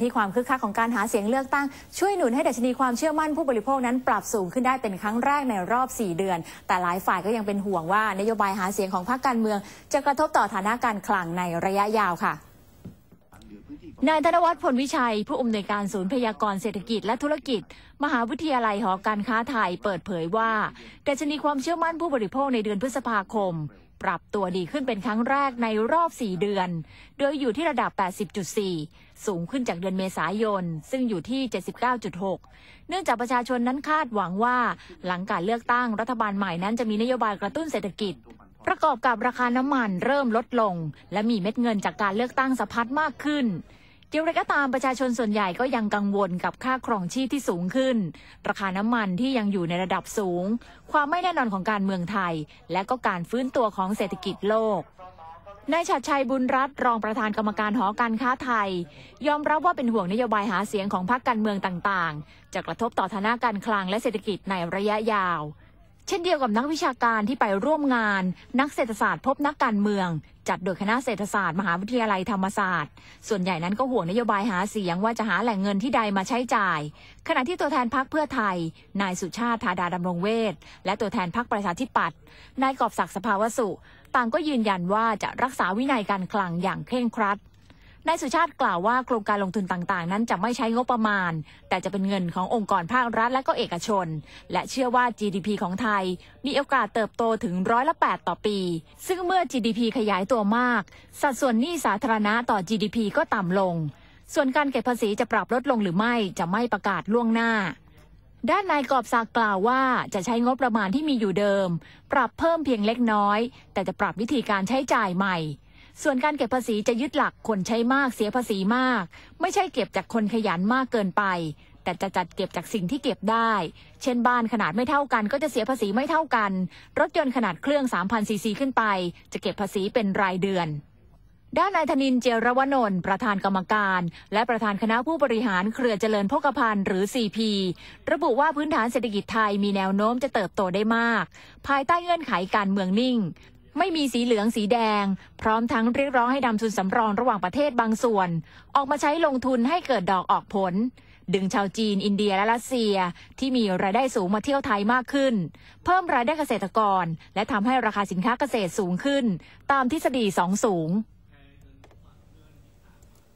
ที่ความคึกคักของการหาเสียงเลือกตั้งช่วยหนุนให้ดัชนีความเชื่อมั่นผู้บริโภคนั้นปรับสูงขึ้นได้เป็นครั้งแรกในรอบ 4 เดือน แต่หลายฝ่ายก็ยังเป็นห่วงว่า นโยบายหาเสียงของพรรคการเมือง จะกระทบต่อฐานะการคลังในระยะยาวค่ะนายธนวัฒน์ผลวิชัยผู้อำนวยการศูนย์พยากรเศรษฐกิจและธุรกิจ มหาวิทยาลัยหอการค้าไทยเปิดเผยว่าดัชนีความเชื่อมั่นผู้บริโภคในเดือนพฤษภาคมปรับตัวดีขึ้นเป็นครั้งแรกในรอบ 4 เดือน โดยอยู่ที่ระดับ 80.4 สูงขึ้นจากเดือนเมษายน ซึ่งอยู่ที่ 79.6 เนื่องจากประชาชนนั้นคาดหวังว่าหลังการเลือกตั้งรัฐบาลใหม่นั้นจะมีนโยบายกระตุ้นเศรษฐกิจ ประกอบกับราคาน้ำมันเริ่มลดลง และมีเม็ดเงินจากการเลือกตั้งสะพัดมากขึ้นอย่างไรก็ตามประชาชนส่วนใหญ่ก็ยังกังวลกับค่าครองชีพที่สูงขึ้น ราคาน้ำมันที่ยังอยู่ในระดับสูง ความไม่แน่นอนของการเมืองไทย และก็การฟื้นตัวของเศรษฐกิจโลกนายชัดชัยบุญรัตน์รองประธานกรรมการหอการค้าไทย ยอมรับว่าเป็นห่วงนโยบายหาเสียงของพรรคการเมืองต่างๆ จะกระทบต่อฐานะการคลังและเศรษฐกิจในระยะยาวเช่นเดียวกับนักวิชาการที่ไปร่วมงาน นักเศรษฐศาสตร์พบนักการเมือง จัดโดยคณะเศรษฐศาสตร์มหาวิทยาลัยธรรมศาสตร์ ส่วนใหญ่นั้นก็ห่วงนโยบายหาเสียงว่าจะหาแหล่งเงินที่ใดมาใช้จ่าย ขณะที่ตัวแทนพักเพื่อไทยนายสุชาติธาดาดำรงเวทและตัวแทนพักประชาธิปัตย์นายกอบศักดิ์สภาวสุ ต่างก็ยืนยันว่าจะรักษาวินัยการคลังอย่างเคร่งครัดนายสุชาติกล่าวว่าโครงการลงทุนต่างๆ นั้นจะไม่ใช้งบประมาณ แต่จะเป็นเงินขององค์กรภาครัฐและก็เอกชน และเชื่อว่า GDP ของไทยมีโอกาสเติบโตถึงร้อยละ8ต่อปี ซึ่งเมื่อ GDP ขยายตัวมาก สัดส่วนหนี้สาธารณะต่อ GDP ก็ต่ำลง ส่วนการเก็บภาษีจะปรับลดลงหรือไม่จะไม่ประกาศล่วงหน้า ด้านนายกอบศักดิ์กล่าวว่าจะใช้งบประมาณที่มีอยู่เดิม ปรับเพิ่มเพียงเล็กน้อย แต่จะปรับวิธีการใช้จ่ายใหม่ส่วนการเก็บภาษีจะยึดหลักคนใช้มากเสียภาษีมาก ไม่ใช่เก็บจากคนขยันมากเกินไป แต่จะจัดเก็บจากสิ่งที่เก็บได้ เช่นบ้านขนาดไม่เท่ากันก็จะเสียภาษีไม่เท่ากัน รถยนต์ขนาดเครื่อง3,000ซีซีขึ้นไป จะเก็บภาษีเป็นรายเดือน ด้านนายธนินเจรวนนท์ประธานกรรมการ และประธานคณะผู้บริหารเครือเจริญพกพันธ์หรือ CP ระบุว่าพื้นฐานเศรษฐกิจไทยมีแนวโน้มจะเติบโตได้มาก ภายใต้เงื่อนไขการเมืองนิ่งไม่มีสีเหลืองสีแดง พร้อมทั้งเรียกร้องให้นำทุนสำรองระหว่างประเทศบางส่วน ออกมาใช้ลงทุนให้เกิดดอกออกผล ดึงชาวจีน อินเดียและรัสเซียที่มีรายได้สูงมาเที่ยวไทยมากขึ้น เพิ่มรายได้เกษตรกร และทำให้ราคาสินค้าเกษตรสูงขึ้น ตามทฤษฎีสองสูง